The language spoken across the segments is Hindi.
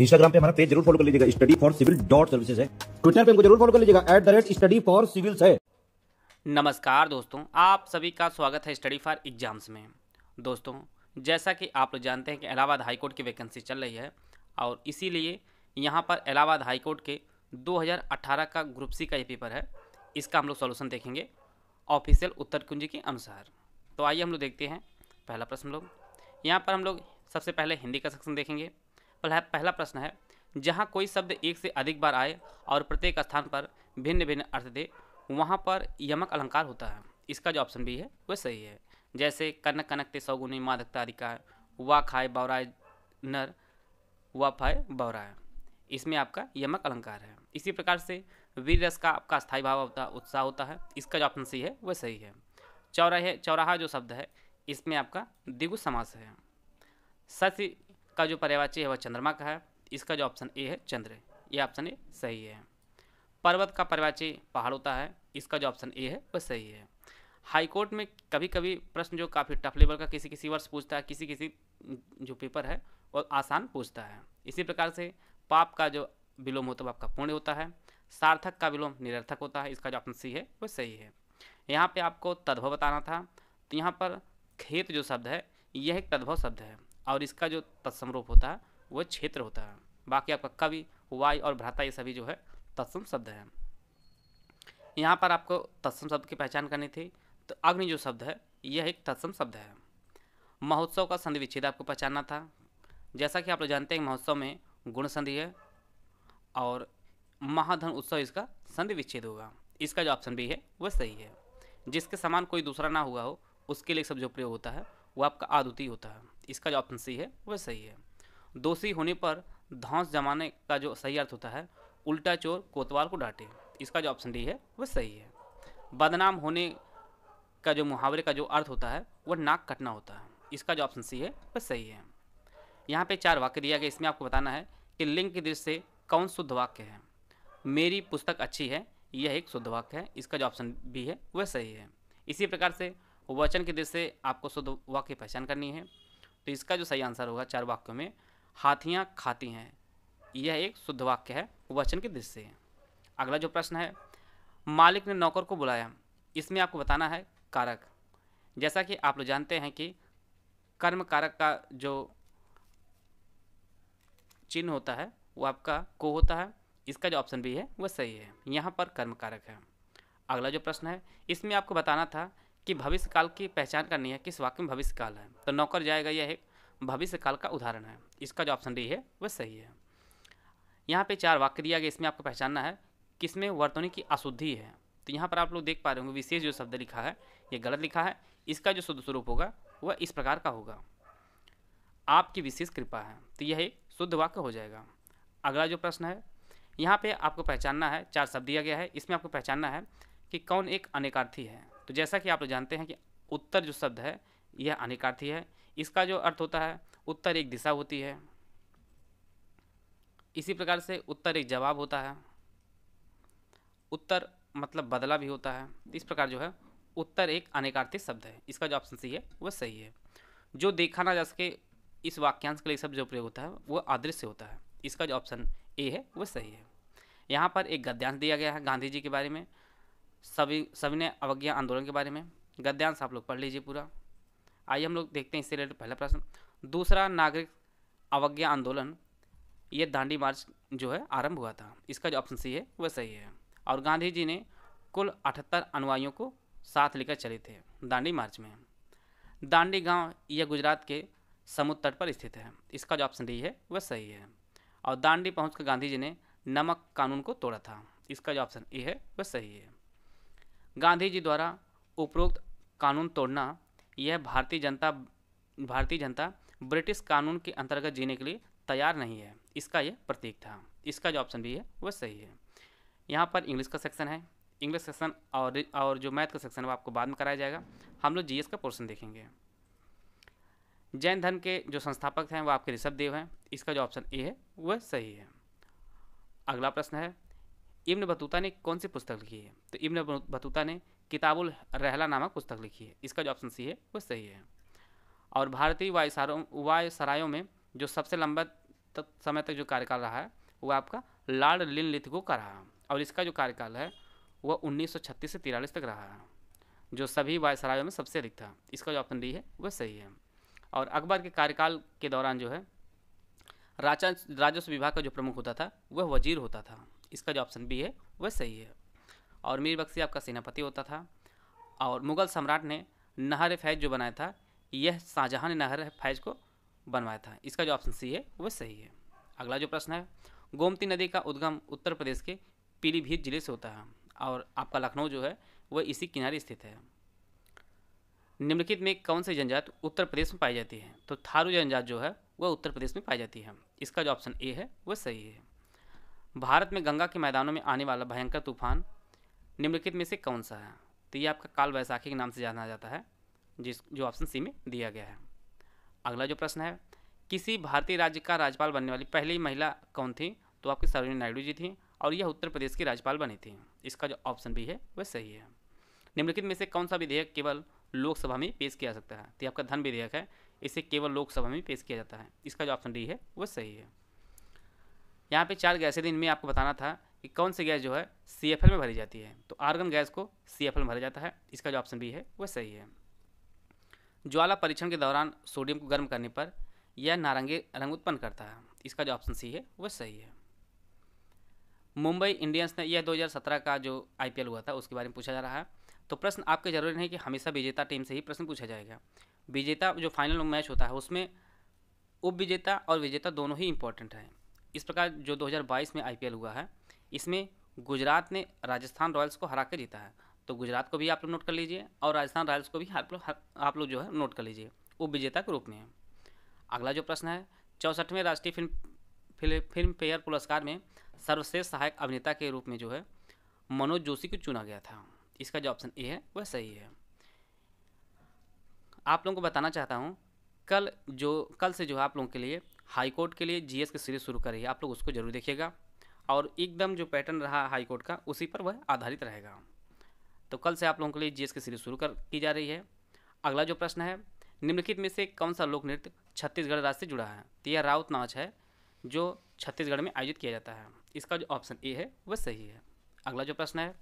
इंस्टाग्राम पे हमारा पेज जरूर फॉलो कर लीजिएगा study for civil dot services है ट्विटर पे जरूर फॉलो कर लीजिएगा at the rate study for civils है नमस्कार दोस्तों आप सभी का स्वागत है स्टडी फॉर एग्जाम्स में दोस्तों जैसा कि आप लोग जानते हैं कि इलाहाबाद हाईकोर्ट की वैकेंसी चल रही है और इसीलिए यहाँ पर इलाहाबाद हाईकोर्ट के 2018 का ग्रुप सी का ये पेपर है इसका हम लोग सोल्यूशन देखेंगे ऑफिशियल उत्तर कुंजी के अनुसार तो आइए हम लोग देखते हैं पहला प्रश्न लोग यहाँ पर हम लोग सबसे पहले हिंदी का सेक्शन देखेंगे पहला प्रश्न है जहाँ कोई शब्द एक से अधिक बार आए और प्रत्येक स्थान पर भिन्न भिन्न अर्थ दे वहाँ पर यमक अलंकार होता है इसका जो ऑप्शन बी है वह सही है जैसे कनक कनकते सौगुनी मादकता अधिकार वा खाए बौराय नर वा फाय बौराय इसमें आपका यमक अलंकार है इसी प्रकार से वीर रस का आपका स्थायी भाव होता उत्साह होता है इसका जो ऑप्शन सी है वह सही है चौराहे चौराहा जो शब्द है इसमें आपका दिगु समास है सच का जो पर्यावाची है वह चंद्रमा का है इसका जो ऑप्शन ए है चंद्र ये ऑप्शन ए सही है पर्वत का पर्यावाची पहाड़ होता है इसका जो ऑप्शन ए है वह सही है हाईकोर्ट में कभी कभी प्रश्न जो काफ़ी टफ लेवल का किसी किसी वर्ष पूछता है किसी किसी जो पेपर है वो आसान पूछता है इसी प्रकार से पाप का जो विलोम होता है आपका पुण्य होता है सार्थक का विलोम निरर्थक होता है इसका जो ऑप्शन सी है वो सही है यहाँ पे आपको तद्भव बताना था तो यहाँ पर खेत जो शब्द है यह एक तद्भव शब्द है और इसका जो तत्समरूप होता है वह क्षेत्र होता है बाकी आपका कवि वाय और भ्राता ये सभी जो है तत्सम शब्द हैं यहाँ पर आपको तत्सम शब्द की पहचान करनी थी तो अग्नि जो शब्द है यह एक तत्सम शब्द है महोत्सव का संधि विच्छेद आपको पहचानना था जैसा कि आप लोग जानते हैं महोत्सव में गुण संधि है और महाधन उत्सव इसका संधि विच्छेद होगा इसका जो ऑप्शन बी है वह सही है जिसके समान कोई दूसरा ना हुआ हो उसके लिए सब जो प्रयोग होता है वो आपका आदुति होता है इसका जो ऑप्शन सी है वह सही है दोषी होने पर धौस जमाने का जो सही अर्थ होता है उल्टा चोर कोतवाल को डांटे इसका जो ऑप्शन डी है वह सही है बदनाम होने का जो मुहावरे का जो अर्थ होता है वह नाक कटना होता है इसका जो ऑप्शन सी है वह सही है यहाँ पे चार वाक्य दिया गया इसमें आपको बताना है कि लिंग की दृष्टि से कौन शुद्ध वाक्य है मेरी पुस्तक अच्छी है यह एक शुद्ध वाक्य है इसका जो ऑप्शन बी है वह सही है इसी प्रकार से वचन की दृष्टि से आपको शुद्ध वाक्य पहचान करनी है तो इसका जो सही आंसर होगा चार वाक्यों में हाथियाँ खाती हैं यह एक शुद्ध वाक्य है वचन की दृष्टि से अगला जो प्रश्न है मालिक ने नौकर को बुलाया इसमें आपको बताना है कारक जैसा कि आप लोग जानते हैं कि कर्म कारक का जो चिन्ह होता है वो आपका को होता है इसका जो ऑप्शन बी है वह सही है यहाँ पर कर्म कारक है अगला जो प्रश्न है इसमें आपको बताना था कि भविष्य काल की पहचान करनी है किस वाक्य में भविष्य काल है तो नौकर जाएगा यह एक भविष्य काल का उदाहरण है इसका जो ऑप्शन डी है वह सही है यहाँ पे चार वाक्य दिया गया इसमें आपको पहचानना है किसमें वर्तनी की अशुद्धि है तो यहाँ पर आप लोग देख पा रहे होंगे विशेष जो शब्द लिखा है ये गलत लिखा है इसका जो शुद्ध स्वरूप होगा वह इस प्रकार का होगा आपकी विशेष कृपा है तो यह शुद्ध वाक्य हो जाएगा अगला जो प्रश्न है यहाँ पे आपको पहचानना है चार शब्द दिया गया है इसमें आपको पहचानना है कि कौन एक अनेकार्थी है तो जैसा कि आप लोग जानते हैं कि उत्तर जो शब्द है यह अनिकार्थी है इसका जो अर्थ होता है उत्तर एक दिशा होती है इसी प्रकार से उत्तर एक जवाब होता है उत्तर मतलब बदला भी होता है इस प्रकार जो है उत्तर एक अनेकार्थी शब्द है इसका जो ऑप्शन सी है वह सही है जो देखा ना जा सके इस वाक्यांश के लिए शब्द जो प्रयोग होता है वह अदृश्य होता है इसका जो ऑप्शन ए है वह सही है यहाँ पर एक गद्यांश दिया गया है गांधी जी के बारे में सभी सभी ने अवज्ञा आंदोलन के बारे में गद्यांश आप लोग पढ़ लीजिए पूरा आइए हम लोग देखते हैं इससे रिलेटेड पहला प्रश्न दूसरा नागरिक अवज्ञा आंदोलन ये दांडी मार्च जो है आरंभ हुआ था इसका जो ऑप्शन सी है वह सही है और गांधी जी ने कुल अठहत्तर अनुयायियों को साथ लेकर चले थे दांडी मार्च में दांडी गांव यह गुजरात के समुद्र तट पर स्थित है इसका जो ऑप्शन डी है वह सही है और दांडी पहुंचकर गांधी जी ने नमक कानून को तोड़ा था इसका जो ऑप्शन ए है वह सही है गांधी जी द्वारा उपरोक्त कानून तोड़ना यह भारतीय जनता भारतीय जनता ब्रिटिश कानून के अंतर्गत जीने के लिए तैयार नहीं है इसका यह प्रतीक था इसका जो ऑप्शन भी है वह सही है यहाँ पर इंग्लिश का सेक्शन है इंग्लिश सेक्शन और और जो मैथ का सेक्शन है वो आपको बाद में कराया जाएगा हम लोग जीएस का पोर्शन देखेंगे जैन धर्म के जो संस्थापक हैं वो आपके ऋषभ देव हैं इसका जो ऑप्शन ए है वह सही है अगला प्रश्न है इब्न बतूता ने कौन सी पुस्तक लिखी है तो इब्न बतूता ने किताबुल रहला नामक पुस्तक लिखी है इसका जो ऑप्शन सी है वो सही है और भारतीय वायुसारों वायुसरायों में जो सबसे लंबे तक समय तक जो कार्यकाल रहा है वह आपका लॉर्ड लिन लिथगो का रहा और इसका जो कार्यकाल है वह उन्नीस से तिरालीस तक रहा जो सभी वायसरायों में सबसे अधिक था इसका जो ऑप्शन डी है वह सही है और अकबर के कार्यकाल के दौरान जो है राजस्व विभाग का जो प्रमुख होता था वह वजीर होता था इसका जो ऑप्शन बी है वह सही है और मीर बख्शी आपका सेनापति होता था और मुग़ल सम्राट ने नहर फैज जो बनाया था यह शाहजहाँ ने नहर फैज को बनवाया था इसका जो ऑप्शन सी है वह सही है अगला जो प्रश्न है गोमती नदी का उद्गम उत्तर प्रदेश के पीलीभीत जिले से होता है और आपका लखनऊ जो है वह इसी किनारे स्थित है निम्नलिखित में कौन सी जनजाति उत्तर प्रदेश में पाई जाती है तो थारू जनजाति जो है वह उत्तर प्रदेश में पाई जाती है इसका जो ऑप्शन ए है वह सही है भारत में गंगा के मैदानों में आने वाला भयंकर तूफान निम्नलिखित में से कौन सा है तो ये आपका काल वैसाखी के नाम से जाना जाता है जिस जो ऑप्शन सी में दिया गया है अगला जो प्रश्न है किसी भारतीय राज्य का राज्यपाल बनने वाली पहली महिला कौन थी तो आपकी सरोजनी नायडू जी थी और यह उत्तर प्रदेश की राज्यपाल बनी थी इसका जो ऑप्शन भी है वह सही है निम्नलिखित में से कौन सा विधेयक केवल लोकसभा में पेश किया जा सकता है तो आपका धन विधेयक है इसे केवल लोकसभा में पेश किया जाता है इसका जो ऑप्शन डी है वह सही है यहाँ पे चार गैसें इनमें आपको बताना था कि कौन सी गैस जो है सी में भरी जाती है तो आर्गन गैस को सी में भरा जाता है इसका जो ऑप्शन बी है वह सही है ज्वाला परीक्षण के दौरान सोडियम को गर्म करने पर यह नारंगी रंग उत्पन्न करता है इसका जो ऑप्शन सी है वह सही है मुंबई इंडियंस ने यह 2017 का जो आईपीएल हुआ था उसके बारे में पूछा जा रहा है तो प्रश्न आपके जरूरी नहीं कि हमेशा विजेता टीम से ही प्रश्न पूछा जाएगा विजेता जो फाइनल मैच होता है उसमें उप विजेता और विजेता दोनों ही इंपॉर्टेंट हैं इस प्रकार जो 2022 में आईपीएल हुआ है इसमें गुजरात ने राजस्थान रॉयल्स को हरा कर जीता है तो गुजरात को भी आप लोग नोट कर लीजिए और राजस्थान रॉयल्स को भी आप लोग आप लोग जो है नोट कर लीजिए वो विजेता के रूप में है अगला जो प्रश्न है चौंसठवें राष्ट्रीय फिल्म फिल्म फिल्म फेयर पुरस्कार में सर्वश्रेष्ठ सहायक अभिनेता के रूप में जो है मनोज जोशी को चुना गया था इसका जो ऑप्शन ए है वह सही है आप लोगों को बताना चाहता हूँ कल जो कल से जो है आप लोगों के लिए हाईकोर्ट के लिए जीएस की सीरीज शुरू कर रही है आप लोग उसको जरूर देखिएगा और एकदम जो पैटर्न रहा हाईकोर्ट का उसी पर वह आधारित रहेगा तो कल से आप लोगों के लिए जीएस की सीरीज शुरू कर की जा रही है अगला जो प्रश्न है निम्नलिखित में से कौन सा लोक नृत्य छत्तीसगढ़ राज्य से जुड़ा है तो यह राउत नाच है जो छत्तीसगढ़ में आयोजित किया जाता है इसका जो ऑप्शन ए है वह सही है अगला जो प्रश्न है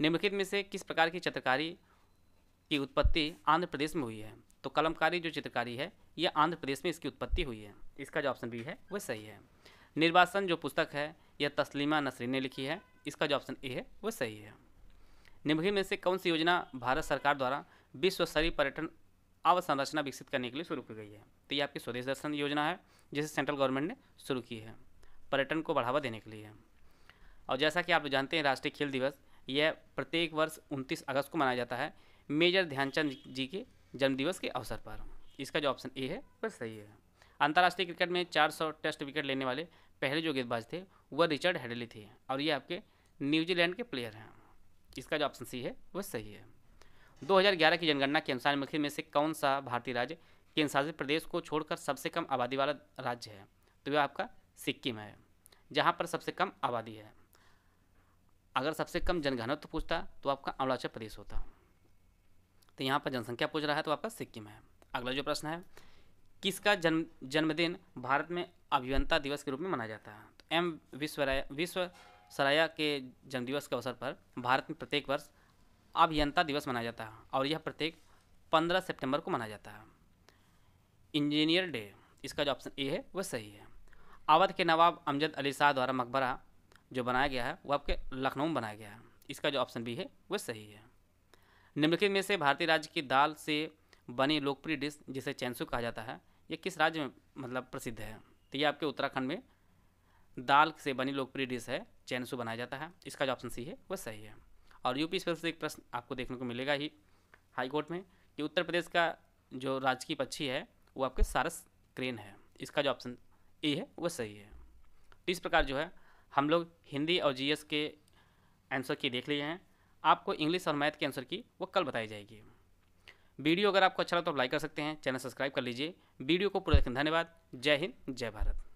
निम्नलिखित में से किस प्रकार की चित्रकारी की उत्पत्ति आंध्र प्रदेश में हुई है तो कलमकारी जो चित्रकारी है यह आंध्र प्रदेश में इसकी उत्पत्ति हुई है इसका जो ऑप्शन बी है वह सही है निर्वासन जो पुस्तक है यह तस्लीमा नसरी ने लिखी है इसका जो ऑप्शन ए है वह सही है निम्नलिखित में से कौन सी योजना भारत सरकार द्वारा विश्व स्तरीय पर्यटन अवसंरचना विकसित करने के लिए शुरू की गई है तो ये आपकी स्वदेश दर्शन योजना है जिसे सेंट्रल गवर्नमेंट ने शुरू की है पर्यटन को बढ़ावा देने के लिए और जैसा कि आप जानते हैं राष्ट्रीय खेल दिवस यह प्रत्येक वर्ष उनतीस अगस्त को मनाया जाता है मेजर ध्यानचंद जी के जन्मदिवस के अवसर पर इसका जो ऑप्शन ए है वह सही है अंतर्राष्ट्रीय क्रिकेट में 400 टेस्ट विकेट लेने वाले पहले जो गेंदबाज थे वह रिचर्ड हेडली थे और ये आपके न्यूजीलैंड के प्लेयर हैं इसका जो ऑप्शन सी है वह सही है 2011 की जनगणना के अनुसार मुख्य में से कौन सा भारतीय राज्य केंद्रशासित प्रदेश को छोड़कर सबसे कम आबादी वाला राज्य है तो यह आपका सिक्किम है जहाँ पर सबसे कम आबादी है अगर सबसे कम जनघनत्व तो पूछता तो आपका अरुणाचल प्रदेश होता तो यहाँ पर जनसंख्या पूछ रहा है तो आपका सिक्किम है अगला जो प्रश्न है किसका जन्म जन्मदिन भारत में अभियंता दिवस के रूप में मनाया जाता है तो एम विश्वराय विश्व सराया के जन्मदिवस के अवसर पर भारत में प्रत्येक वर्ष अभियंता दिवस मनाया जाता है और यह प्रत्येक पंद्रह सितंबर को मनाया जाता है इंजीनियर डे इसका जो ऑप्शन ए है वह सही है अवध के नवाब अमजद अली शाह द्वारा मकबरा जो बनाया गया है वह आपके लखनऊ में बनाया गया है इसका जो ऑप्शन बी है वह सही है निम्नलिखित में से भारतीय राज्य की दाल से बनी लोकप्रिय डिश जिसे चैनसु कहा जाता है ये किस राज्य में मतलब प्रसिद्ध है तो ये आपके उत्तराखंड में दाल से बनी लोकप्रिय डिश है चैनसू बनाया जाता है इसका जो ऑप्शन सी है वह सही है और यूपी स्पेशल एक प्रश्न आपको देखने को मिलेगा ही हाईकोर्ट में कि उत्तर प्रदेश का जो राजकीय पक्षी है वो आपके सारस क्रेन है इसका जो ऑप्शन ए है वह सही है तो इस प्रकार जो है हम लोग हिंदी और जीएस के आंसर की देख लिए हैं आपको इंग्लिश और मैथ के आंसर की वो कल बताई जाएगी वीडियो अगर आपको अच्छा लगा तो आप लाइक कर सकते हैं चैनल सब्सक्राइब कर लीजिए वीडियो को पूरा देखें धन्यवाद जय हिंद जय भारत